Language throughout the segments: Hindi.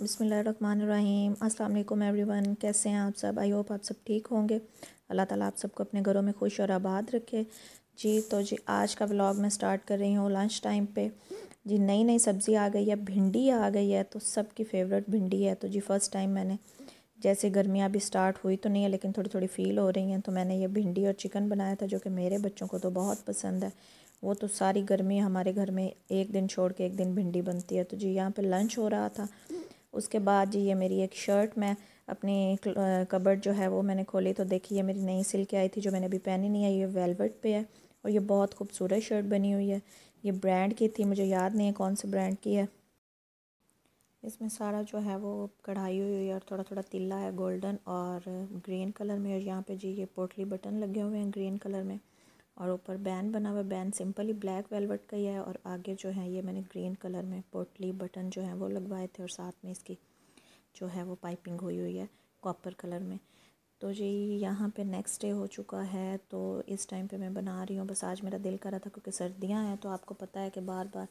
बसमीम अल्लाम एवरीवन कैसे हैं आप सब आई होप आप सब ठीक होंगे अल्लाह ताला आप सबको अपने घरों में खुश और आबाद रखे जी तो जी आज का व्लॉग मैं स्टार्ट कर रही हूँ लंच टाइम पे जी नई नई सब्ज़ी आ गई है भिंडी आ गई है तो सबकी फेवरेट भिंडी है तो जी फ़र्स्ट टाइम मैंने जैसे गर्मियाँ अभी स्टार्ट हुई तो नहीं है लेकिन थोड़ी थोड़ी फ़ील हो रही हैं तो मैंने ये भिंडी और चिकन बनाया था जो कि मेरे बच्चों को तो बहुत पसंद है वो तो सारी गर्मी हमारे घर में एक दिन छोड़ के एक दिन भिंडी बनती है तो जी यहाँ पे लंच हो रहा था उसके बाद जी ये मेरी एक शर्ट मैं अपनी कबर्ड जो है वो मैंने खोली तो देखी ये मेरी नई सिल्क आई थी जो मैंने अभी पहनी नहीं है ये वेलवेट पे है और ये बहुत खूबसूरत शर्ट बनी हुई है ये ब्रांड की थी मुझे याद नहीं है कौन से ब्रांड की है इसमें सारा जो है वो कढ़ाई हुई है और थोड़ा थोड़ा तिल्ला है गोल्डन और ग्रीन कलर में और यहाँ पे जी ये पोटली बटन लगे हुए हैं ग्रीन कलर में और ऊपर बैन बना हुआ band bun simply black velvet का ही है और आगे जो है ये मैंने ग्रीन कलर में पोटली बटन जो है वो लगवाए थे और साथ में इसकी जो है वो पाइपिंग हुई हुई है कॉपर कलर में तो जी यहाँ पे नेक्स्ट डे हो चुका है तो इस टाइम पे मैं बना रही हूँ बस आज मेरा दिल कर रहा था क्योंकि सर्दियाँ हैं तो आपको पता है कि बार बार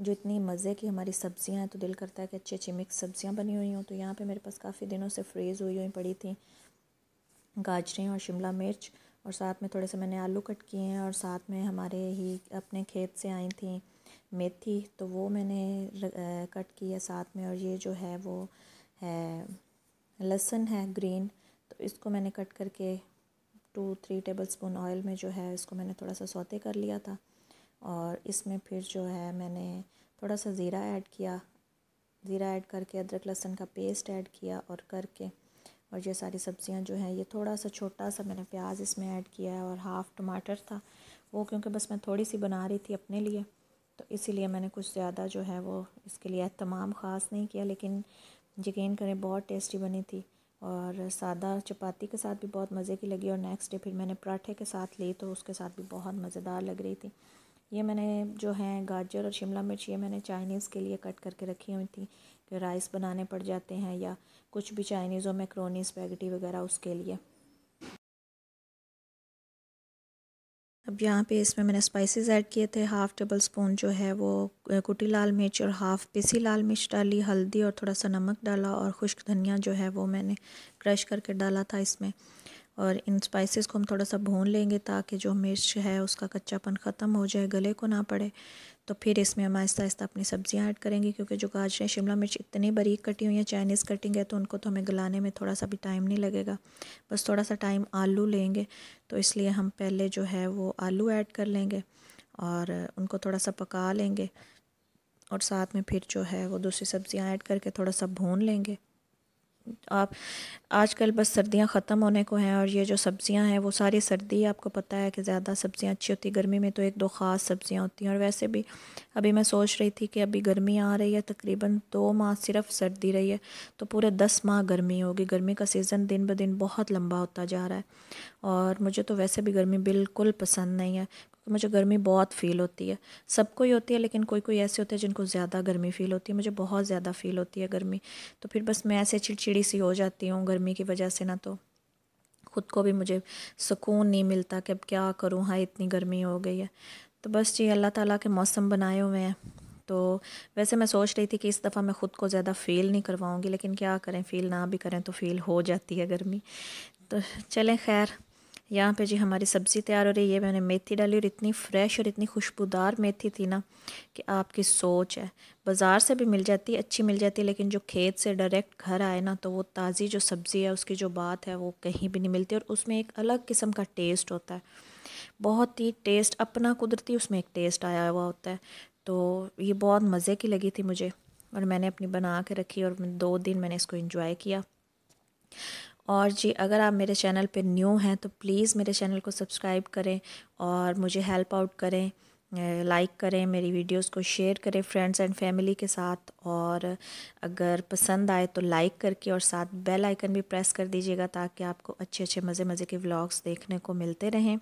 जो इतनी मज़े की हमारी सब्ज़ियाँ हैं तो दिल करता है कि अच्छी अच्छी मिक्स सब्ज़ियाँ बनी हुई हों तो यहाँ पे मेरे पास काफ़ी दिनों से फ्रीज़ हुई हुई पड़ी थी गाजरें और शिमला मिर्च और साथ में थोड़े से मैंने आलू कट किए हैं और साथ में हमारे ही अपने खेत से आई थी मेथी तो वो मैंने कट की है साथ में और ये जो है वो है लहसुन है ग्रीन तो इसको मैंने कट करके two three tablespoon oil में जो है इसको मैंने थोड़ा सा सौते कर लिया था और इसमें फिर जो है मैंने थोड़ा सा ज़ीरा ऐड किया ज़ीरा ऐड करके अदरक लहसुन का पेस्ट ऐड किया और करके और ये सारी सब्ज़ियाँ जो हैं ये थोड़ा सा छोटा सा मैंने प्याज इसमें ऐड किया है और हाफ़ टमाटर था वो क्योंकि बस मैं थोड़ी सी बना रही थी अपने लिए तो इसीलिए मैंने कुछ ज़्यादा जो है वो इसके लिए तमाम ख़ास नहीं किया लेकिन यकीन करें बहुत टेस्टी बनी थी और सादा चपाती के साथ भी बहुत मज़े की लगी और नेक्स्ट डे फिर मैंने पराठे के साथ ली तो उसके साथ भी बहुत मज़ेदार लग रही थी ये मैंने जो हैं गाजर और शिमला मिर्च ये मैंने चाइनीज़ के लिए कट करके रखी हुई थी कि राइस बनाने पड़ जाते हैं या कुछ भी चाइनीज़ और मैक्रोनी स्पैगटी वगैरह उसके लिए अब यहाँ पे इसमें मैंने स्पाइसेस ऐड किए थे हाफ़ टेबल स्पून जो है वो कुटी लाल मिर्च और हाफ़ पिसी लाल मिर्च डाली हल्दी और थोड़ा सा नमक डाला और खुश्क धनिया जो है वो मैंने क्रश करके डाला था इसमें और इन स्पाइसेस को हम थोड़ा सा भून लेंगे ताकि जो मिर्च है उसका कच्चापन ख़त्म हो जाए गले को ना पड़े तो फिर इसमें हम आहिस्ता आहिस्ता अपनी सब्ज़ियाँ ऐड करेंगे क्योंकि जो गाजरें शिमला मिर्च इतनी बारीक कटी हुई हैं चाइनीज़ कटिंग है तो उनको तो हमें गलाने में थोड़ा सा भी टाइम नहीं लगेगा बस थोड़ा सा टाइम आलू लेंगे तो इसलिए हम पहले जो है वो आलू ऐड कर लेंगे और उनको थोड़ा सा पका लेंगे और साथ में फिर जो है वो दूसरी सब्ज़ियाँ ऐड करके थोड़ा सा भून लेंगे आप आजकल बस सर्दियां ख़त्म होने को हैं और ये जो सब्ज़ियां हैं वो सारी सर्दी आपको पता है कि ज़्यादा सब्ज़ियां अच्छी होती गर्मी में तो एक दो ख़ास सब्ज़ियां होती हैं और वैसे भी अभी मैं सोच रही थी कि अभी गर्मी आ रही है तकरीबन दो माह सिर्फ सर्दी रही है तो पूरे दस माह गर्मी होगी गर्मी का सीज़न दिन ब दिन बहुत लंबा होता जा रहा है और मुझे तो वैसे भी गर्मी बिल्कुल पसंद नहीं है तो मुझे गर्मी बहुत फ़ील होती है सबको ही होती है लेकिन कोई कोई ऐसे होते हैं जिनको ज़्यादा गर्मी फ़ील होती है मुझे बहुत ज़्यादा फ़ील होती है गर्मी तो फिर बस मैं ऐसे चिड़चिड़ी सी हो जाती हूँ गर्मी की वजह से ना तो खुद को भी मुझे सुकून नहीं मिलता कि अब क्या करूँ हाँ इतनी गर्मी हो गई है तो बस जी अल्लाह ताला के मौसम बनाए हुए हैं तो वैसे मैं सोच रही थी कि इस दफ़ा मैं ख़ुद को ज़्यादा फ़ील नहीं करवाऊँगी लेकिन क्या करें फ़ील ना भी करें तो फ़ील हो जाती है गर्मी तो चलें खैर यहाँ पे जी हमारी सब्ज़ी तैयार हो रही है मैंने मेथी डाली और इतनी फ्रेश और इतनी खुशबूदार मेथी थी ना कि आपकी सोच है बाज़ार से भी मिल जाती अच्छी मिल जाती है लेकिन जो खेत से डायरेक्ट घर आए ना तो वो ताज़ी जो सब्ज़ी है उसकी जो बात है वो कहीं भी नहीं मिलती और उसमें एक अलग किस्म का टेस्ट होता है बहुत ही टेस्ट अपना कुदरती उसमें एक टेस्ट आया हुआ होता है तो ये बहुत मज़े की लगी थी मुझे और मैंने अपनी बना के रखी और दो दिन मैंने इसको इन्जॉय किया और जी अगर आप मेरे चैनल पर न्यू हैं तो प्लीज़ मेरे चैनल को सब्सक्राइब करें और मुझे हेल्प आउट करें लाइक करें मेरी वीडियोस को शेयर करें फ्रेंड्स एंड फैमिली के साथ और अगर पसंद आए तो लाइक करके और साथ बेल आइकन भी प्रेस कर दीजिएगा ताकि आपको अच्छे अच्छे मज़े मज़े के व्लॉग्स देखने को मिलते रहें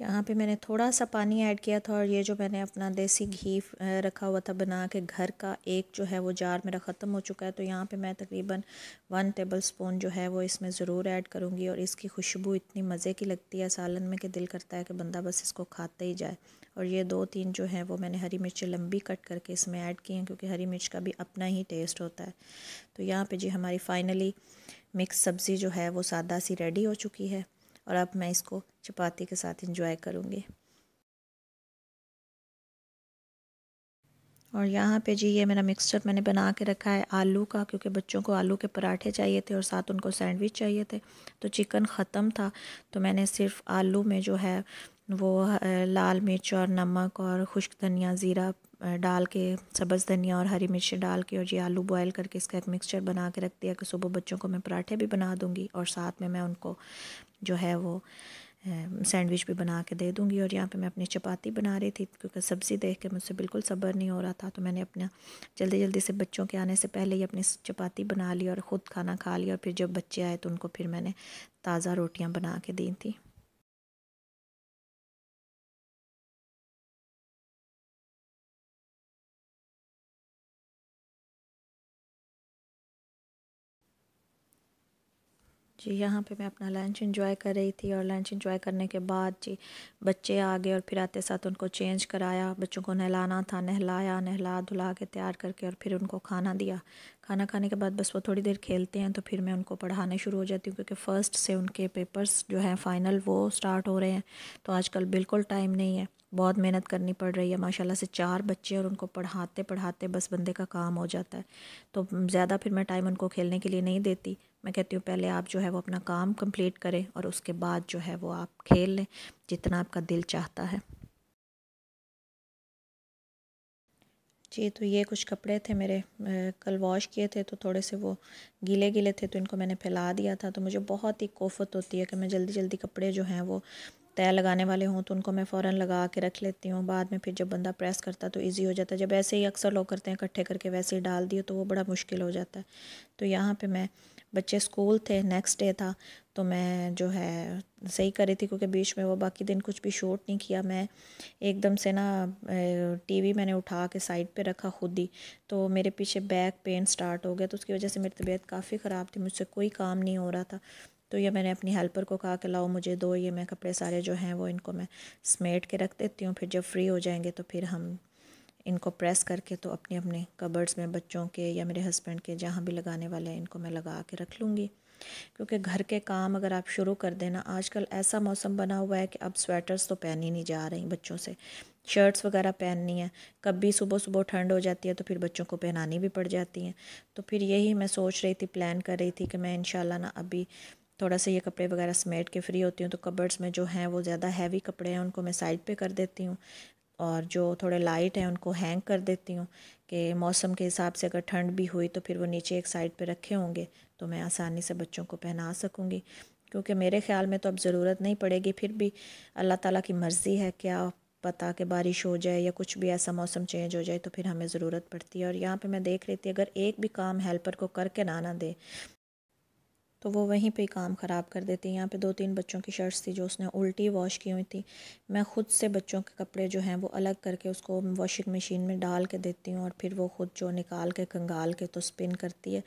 यहाँ पे मैंने थोड़ा सा पानी ऐड किया था और ये जो मैंने अपना देसी घी रखा हुआ था बना के घर का एक जो है वो जार मेरा ख़त्म हो चुका है तो यहाँ पे मैं तकरीबन वन टेबल स्पून जो है वो इसमें ज़रूर ऐड करूँगी और इसकी खुशबू इतनी मज़े की लगती है सालन में कि दिल करता है कि बंदा बस इसको खाते ही जाए और ये दो तीन जो है वो मैंने हरी मिर्च लंबी कट करके इसमें ऐड की हैं क्योंकि हरी मिर्च का भी अपना ही टेस्ट होता है तो यहाँ पर जी हमारी फ़ाइनली मिक्स सब्ज़ी जो है वो सादा सी रेडी हो चुकी है और अब मैं इसको चपाती के साथ इंजॉय करूँगी और यहाँ पे जी ये मेरा मिक्सचर मैंने बना के रखा है आलू का क्योंकि बच्चों को आलू के पराठे चाहिए थे और साथ उनको सैंडविच चाहिए थे तो चिकन ख़त्म था तो मैंने सिर्फ आलू में जो है वो लाल मिर्च और नमक और खुश्क धनिया ज़ीरा डाल के सब्ज़ धनिया और हरी मिर्च डाल के और ये आलू बॉयल करके इसका एक मिक्सचर बना के रख दिया कि सुबह बच्चों को मैं पराठे भी बना दूँगी और साथ में मैं उनको जो है वो सैंडविच भी बना के दे दूँगी और यहाँ पे मैं अपनी चपाती बना रही थी क्योंकि सब्ज़ी देख के मुझसे बिल्कुल सब्र नहीं हो रहा था तो मैंने अपना जल्दी जल्दी से बच्चों के आने से पहले ही अपनी चपाती बना ली और ख़ुद खाना खा लिया और फिर जब बच्चे आए तो उनको फिर मैंने ताज़ा रोटियाँ बना के दी थी जी यहाँ पे मैं अपना लंच इन्जॉय कर रही थी और लंच इंजॉय करने के बाद जी बच्चे आ गए और फिर आते साथ उनको चेंज कराया बच्चों को नहलाना था नहलाया नहला धुला के तैयार करके और फिर उनको खाना दिया खाना खाने के बाद बस वो थोड़ी देर खेलते हैं तो फिर मैं उनको पढ़ाने शुरू हो जाती हूँ क्योंकि फ़र्स्ट से उनके पेपर्स जो हैं फ़ाइनल वो स्टार्ट हो रहे हैं तो आजकल बिल्कुल टाइम नहीं है बहुत मेहनत करनी पड़ रही है माशाल्लाह से चार बच्चे और उनको पढ़ाते पढ़ाते बस बंदे का काम हो जाता है तो ज़्यादा फिर मैं टाइम उनको खेलने के लिए नहीं देती मैं कहती हूँ पहले आप जो है वो अपना काम कंप्लीट करें और उसके बाद जो है वो आप खेल लें जितना आपका दिल चाहता है जी तो ये कुछ कपड़े थे मेरे कल वॉश किए थे तो थोड़े से वो गीले गीले थे तो इनको मैंने फैला दिया था तो मुझे बहुत ही कोफत होती है कि मैं जल्दी जल्दी कपड़े जो हैं वो तय लगाने वाले हों तो उनको मैं फ़ौर लगा के रख लेती हूँ बाद में फिर जब बंदा प्रेस करता है तो ईज़ी हो जाता है जब ऐसे ही अक्सर लोग करते हैं इकट्ठे करके वैसे ही डाल दिए तो वो बड़ा मुश्किल हो जाता है तो यहाँ पर मैं बच्चे स्कूल थे नेक्स्ट डे था तो मैं जो है सही कर रही थी क्योंकि बीच में वो बाकी दिन कुछ भी शूट नहीं किया मैं एकदम से ना टीवी मैंने उठा के साइड पे रखा खुद ही तो मेरे पीछे बैक पेन स्टार्ट हो गया तो उसकी वजह से मेरी तबीयत काफ़ी ख़राब थी मुझसे कोई काम नहीं हो रहा था तो ये मैंने अपनी हेल्पर को कहा कि लाओ मुझे दो ये मैं कपड़े सारे जो हैं वो इनको मैं समेट के रख देती हूँ फिर जब फ्री हो जाएंगे तो फिर हम इनको प्रेस करके तो अपने अपने कबर्ड्स में बच्चों के या मेरे हस्बैंड के जहाँ भी लगाने वाले हैं इनको मैं लगा के रख लूँगी क्योंकि घर के काम अगर आप शुरू कर देना आजकल ऐसा मौसम बना हुआ है कि अब स्वेटर्स तो पहन ही नहीं जा रही बच्चों से शर्ट्स वगैरह पहननी है कभी सुबह सुबह ठंड हो जाती है तो फिर बच्चों को पहनानी भी पड़ जाती हैं तो फिर यही मैं सोच रही थी प्लान कर रही थी कि मैं इन ना अभी थोड़ा सा ये कपड़े वगैरह समेट के फ्री होती हूँ तो कबर्ड्स में जो हैं वो ज़्यादा हैवी कपड़े हैं उनको मैं साइड पे कर देती हूँ और जो थोड़े लाइट हैं उनको हैंग कर देती हूँ कि मौसम के हिसाब से अगर ठंड भी हुई तो फिर वो नीचे एक साइड पे रखे होंगे तो मैं आसानी से बच्चों को पहना सकूँगी क्योंकि मेरे ख्याल में तो अब ज़रूरत नहीं पड़ेगी फिर भी अल्लाह ताला की मर्ज़ी है क्या पता कि बारिश हो जाए या कुछ भी ऐसा मौसम चेंज हो जाए तो फिर हमें ज़रूरत पड़ती है और यहाँ पर मैं देख रही थी अगर एक भी काम हेल्पर को करके ना ना दे तो वो वहीं पे काम ख़राब कर देती है यहाँ पे दो तीन बच्चों की शर्ट्स थी जो उसने उल्टी वॉश की हुई थी मैं ख़ुद से बच्चों के कपड़े जो हैं वो अलग करके उसको वॉशिंग मशीन में डाल के देती हूँ और फिर वो ख़ुद जो निकाल के कंगाल के तो स्पिन करती है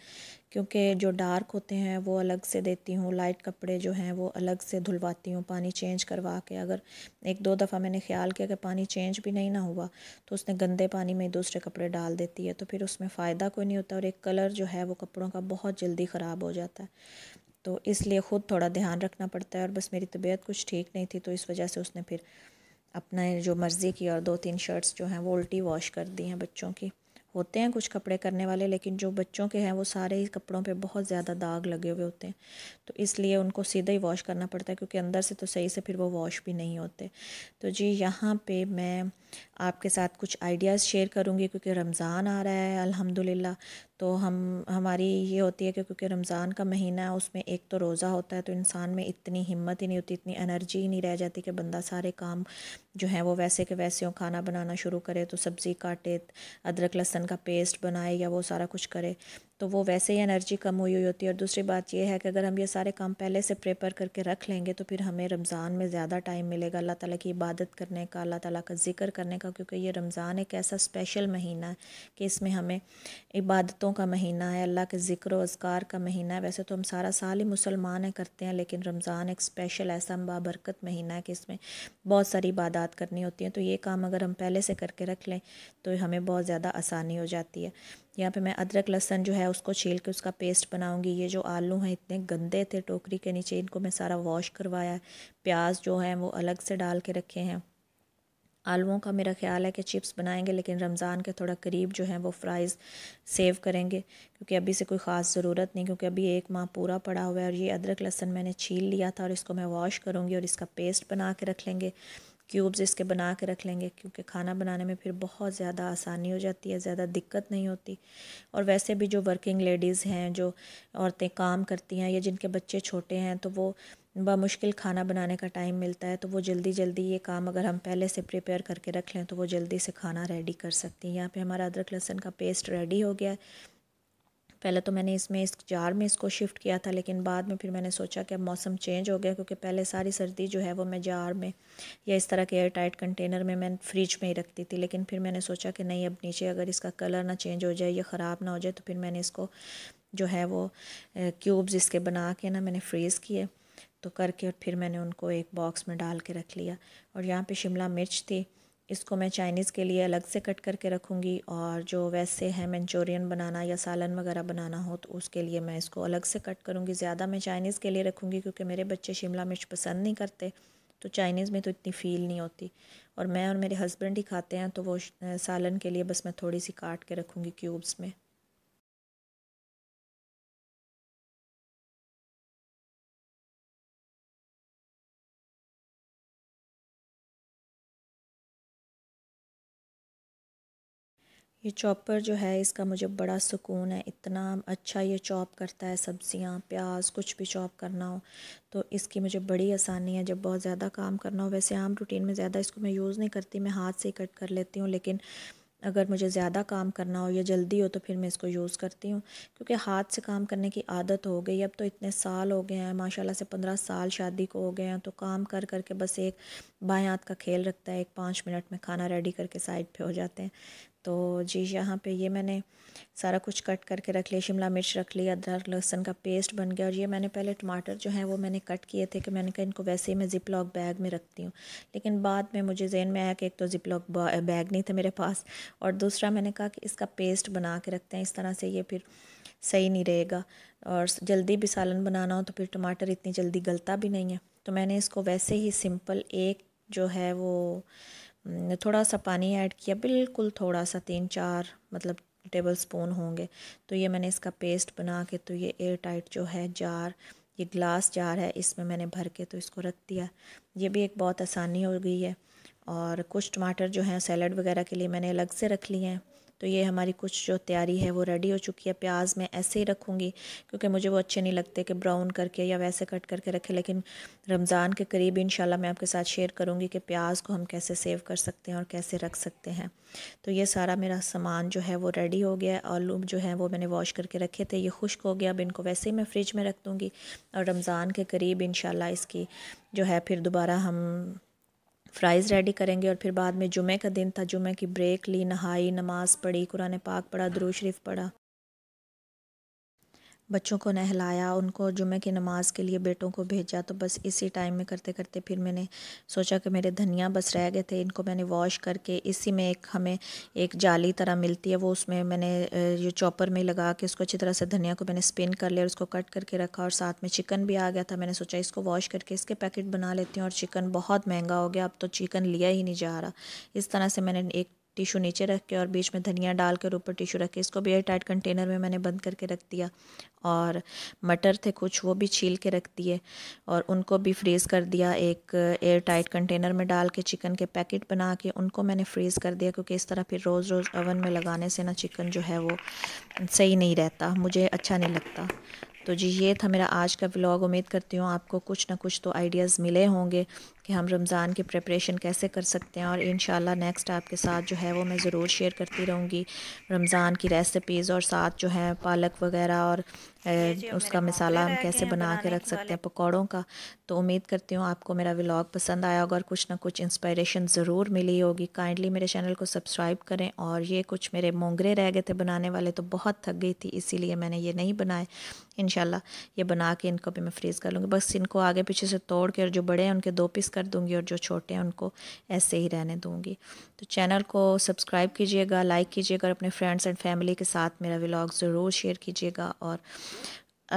क्योंकि जो डार्क होते हैं वो अलग से देती हूँ लाइट कपड़े जो हैं वो अलग से धुलवाती हूँ पानी चेंज करवा के अगर एक दो दफ़ा मैंने ख्याल किया कि पानी चेंज भी नहीं ना हुआ तो उसने गंदे पानी में दूसरे कपड़े डाल देती है तो फिर उसमें फ़ायदा कोई नहीं होता और एक कलर जो है वो कपड़ों का बहुत जल्दी ख़राब हो जाता है तो इसलिए ख़ुद थोड़ा ध्यान रखना पड़ता है और बस मेरी तबीयत कुछ ठीक नहीं थी तो इस वजह से उसने फिर अपना जो मर्ज़ी की और दो तीन शर्ट्स जो हैं वो उल्टी वॉश कर दी हैं बच्चों की होते हैं कुछ कपड़े करने वाले लेकिन जो बच्चों के हैं वो सारे ही कपड़ों पे बहुत ज़्यादा दाग लगे हुए होते हैं तो इसलिए उनको सीधा ही वॉश करना पड़ता है क्योंकि अंदर से तो सही से फिर वो वॉश भी नहीं होते तो जी यहाँ पे मैं आपके साथ कुछ आइडियाज़ शेयर करूँगी क्योंकि रमज़ान आ रहा है अलहमदिल्ला तो हम हमारी ये होती है कि क्योंकि रमज़ान का महीना है उसमें एक तो रोज़ा होता है तो इंसान में इतनी हिम्मत ही नहीं होती इतनी एनर्जी ही नहीं रह जाती कि बंदा सारे काम जो है वो वैसे के वैसे हो खाना बनाना शुरू करे तो सब्ज़ी काटे अदरक लहसन का पेस्ट बनाए या वो सारा कुछ करे तो वो वैसे ही एनर्जी कम हुई हुई होती है और दूसरी बात यह है कि अगर हम ये सारे काम पहले से प्रेपर करके रख लेंगे तो फिर हमें रमज़ान में ज़्यादा टाइम मिलेगा अल्लाह ताला की इबादत करने का अल्लाह ताला का जिक्र करने का क्योंकि ये रमज़ान एक ऐसा स्पेशल महीना है कि इसमें हमें इबादतों का महीना है अल्लाह के ज़िक्र असगार का महीना है वैसे तो हम सारा साल ही मुसलमान है करते हैं लेकिन रमज़ान एक स्पेशल ऐसा बाबरकत महीना है कि इसमें बहुत सारी इबादत करनी होती हैं तो ये काम अगर हम पहले से करके रख लें तो हमें बहुत ज़्यादा आसानी हो जाती है यहाँ पे मैं अदरक लहसन जो है उसको छील के उसका पेस्ट बनाऊंगी ये जो आलू हैं इतने गंदे थे टोकरी के नीचे इनको मैं सारा वॉश करवाया है प्याज जो है वो अलग से डाल के रखे हैं आलूओं का मेरा ख्याल है कि चिप्स बनाएंगे लेकिन रमज़ान के थोड़ा करीब जो है वो फ्राइज़ सेव करेंगे क्योंकि अभी से कोई ख़ास ज़रूरत नहीं क्योंकि अभी एक माह पूरा पड़ा हुआ है और ये अदरक लहसन मैंने छील लिया था और इसको मैं वॉश करूँगी और इसका पेस्ट बना के रख लेंगे क्यूब्स इसके बना के रख लेंगे क्योंकि खाना बनाने में फिर बहुत ज़्यादा आसानी हो जाती है ज़्यादा दिक्कत नहीं होती और वैसे भी जो वर्किंग लेडीज़ हैं जो औरतें काम करती हैं या जिनके बच्चे छोटे हैं तो वो बामुश्किल खाना बनाने का टाइम मिलता है तो वो जल्दी जल्दी ये काम अगर हम पहले से प्रिपेयर करके रख लें तो वो जल्दी से खाना रेडी कर सकती हैं यहाँ पे हमारा अदरक लहसुन का पेस्ट रेडी हो गया है पहले तो मैंने इसमें इस जार में इसको शिफ्ट किया था लेकिन बाद में फिर मैंने सोचा कि अब मौसम चेंज हो गया क्योंकि पहले सारी सर्दी जो है वो मैं जार में या इस तरह के एयर टाइट कंटेनर में मैं फ्रिज में ही रखती थी लेकिन फिर मैंने सोचा कि नहीं अब नीचे अगर इसका कलर ना चेंज हो जाए या ख़राब ना हो जाए तो फिर मैंने इसको जो है वो क्यूब्स इसके बना के ना मैंने फ्रीज़ किए तो करके और फिर मैंने उनको एक बॉक्स में डाल के रख लिया और यहाँ पे शिमला मिर्च थी इसको मैं चाइनीज़ के लिए अलग से कट करके रखूँगी और जो वैसे है मंचूरियन बनाना या सालन वगैरह बनाना हो तो उसके लिए मैं इसको अलग से कट करूँगी ज़्यादा मैं चाइनीज़ के लिए रखूँगी क्योंकि मेरे बच्चे शिमला मिर्च पसंद नहीं करते तो चाइनीज़ में तो इतनी फ़ील नहीं होती और मैं और मेरे हस्बैंड ही खाते हैं तो वो सालन के लिए बस मैं थोड़ी सी काट के रखूँगी क्यूब्स में ये चॉपर जो है इसका मुझे बड़ा सुकून है इतना अच्छा ये चॉप करता है सब्ज़ियाँ प्याज कुछ भी चॉप करना हो तो इसकी मुझे बड़ी आसानी है जब बहुत ज़्यादा काम करना हो वैसे आम रूटीन में ज़्यादा इसको मैं यूज़ नहीं करती मैं हाथ से ही कट कर लेती हूँ लेकिन अगर मुझे ज़्यादा काम करना हो या जल्दी हो तो फिर मैं इसको यूज़ करती हूँ क्योंकि हाथ से काम करने की आदत हो गई अब तो इतने साल हो गए हैं माशाल्लाह से पंद्रह साल शादी को हो गए हैं तो काम कर करके बस एक बाएं हाथ का खेल रखता है एक पाँच मिनट में खाना रेडी करके साइड पे हो जाते हैं तो जी यहाँ पे ये मैंने सारा कुछ कट करके रख लिया शिमला मिर्च रख लिया अदरक लहसुन का पेस्ट बन गया और ये मैंने पहले टमाटर जो है वो मैंने कट किए थे कि मैंने कहा इनको वैसे ही मैं ज़िप लॉक बैग में रखती हूँ लेकिन बाद में मुझे जेन में आया कि एक तो ज़िप लॉक बैग नहीं था मेरे पास और दूसरा मैंने कहा कि इसका पेस्ट बना के रखते हैं इस तरह से ये फिर सही नहीं रहेगा और जल्दी भी सालन बनाना हो तो फिर टमाटर इतनी जल्दी गलता भी नहीं है तो मैंने इसको वैसे ही सिंपल एक जो है वो हम्म, थोड़ा सा पानी ऐड किया बिल्कुल थोड़ा सा तीन चार मतलब टेबल स्पून होंगे तो ये मैंने इसका पेस्ट बना के तो ये एयर टाइट जो है जार ये ग्लास जार है इसमें मैंने भर के तो इसको रख दिया ये भी एक बहुत आसानी हो गई है और कुछ टमाटर जो हैं सैलड वगैरह के लिए मैंने अलग से रख लिए हैं तो ये हमारी कुछ जो तैयारी है वो रेडी हो चुकी है प्याज मैं ऐसे ही रखूँगी क्योंकि मुझे वो अच्छे नहीं लगते कि ब्राउन करके या वैसे कट करके रखे लेकिन रमज़ान के करीब इन मैं आपके साथ शेयर करूँगी कि प्याज को हम कैसे सेव कर सकते हैं और कैसे रख सकते हैं तो ये सारा मेरा सामान जो है वो रेडी हो गया आलू जो है वो मैंने वॉश करके रखे थे ये खुश्क हो गया अब इनको वैसे ही मैं फ्रिज में रख दूँगी और रमज़ान के करीब इन इसकी जो है फिर दोबारा हम फ़्राइज़ रेडी करेंगे और फिर बाद में जुमे का दिन था जुमे की ब्रेक ली नहाई नमाज़ पढ़ी कुरान पाक पढ़ा दरू शरीफ पढ़ा बच्चों को नहलाया उनको जुमे की नमाज़ के लिए बेटों को भेजा तो बस इसी टाइम में करते करते फिर मैंने सोचा कि मेरे धनिया बस रह गए थे इनको मैंने वॉश करके इसी में एक हमें एक जाली तरह मिलती है वो उसमें मैंने ये चॉपर में लगा के उसको अच्छी तरह से धनिया को मैंने स्पिन कर लिया और उसको कट करके रखा और साथ में चिकन भी आ गया था मैंने सोचा इसको वॉश करके इसके पैकेट बना लेती हूँ और चिकन बहुत महंगा हो गया अब तो चिकन लिया ही नहीं जा रहा इस तरह से मैंने एक टिशू नीचे रख के और बीच में धनिया डाल कर ऊपर टिशू रख के इसको भी एयर टाइट कंटेनर में मैंने बंद करके रख दिया और मटर थे कुछ वो भी छील के रख दिए और उनको भी फ्रीज़ कर दिया एक एयर टाइट कंटेनर में डाल के चिकन के पैकेट बना के उनको मैंने फ्रीज़ कर दिया क्योंकि इस तरह फिर रोज़ रोज़ ओवन में लगाने से ना चिकन जो है वो सही नहीं रहता मुझे अच्छा नहीं लगता तो जी ये था मेरा आज का व्लॉग उम्मीद करती हूँ आपको कुछ ना कुछ तो आइडियाज़ मिले होंगे कि हम रमज़ान की प्रेपरेशन कैसे कर सकते हैं और इन नेक्स्ट आपके साथ जो है वो मैं ज़रूर शेयर करती रहूँगी रमज़ान की रेसिपीज़ और साथ जो है पालक वगैरह और ए, उसका मसाला हम कैसे बना के रख सकते हैं पकौड़ों का तो उम्मीद करती हूँ आपको मेरा व्लॉग पसंद आया होगा और कुछ ना कुछ इंस्पायरेशन ज़रूर मिली होगी काइंडली मेरे चैनल को सब्सक्राइब करें और ये कुछ मेरे मोंगरे रह गए थे बनाने वाले तो बहुत थक गई थी इसीलिए मैंने ये नहीं बनाए इन ये बना के इनको भी मैं फ्रीज़ कर लूँगी बस इनको आगे पीछे से तोड़ के और जो बड़े हैं उनके दो पीस कर दूंगी और जो छोटे हैं उनको ऐसे ही रहने दूंगी तो चैनल को सब्सक्राइब कीजिएगा लाइक कीजिएगा और अपने फ्रेंड्स एंड फैमिली के साथ मेरा व्लॉग ज़रूर शेयर कीजिएगा और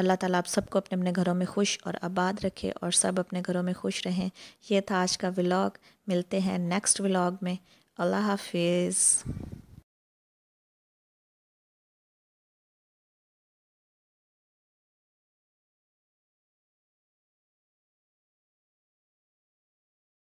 अल्लाह ताला आप सबको अपने अपने घरों में खुश और आबाद रखे और सब अपने घरों में खुश रहें यह था आज का व्लॉग मिलते हैं नेक्स्ट व्लॉग में अल्लाह हाफिज़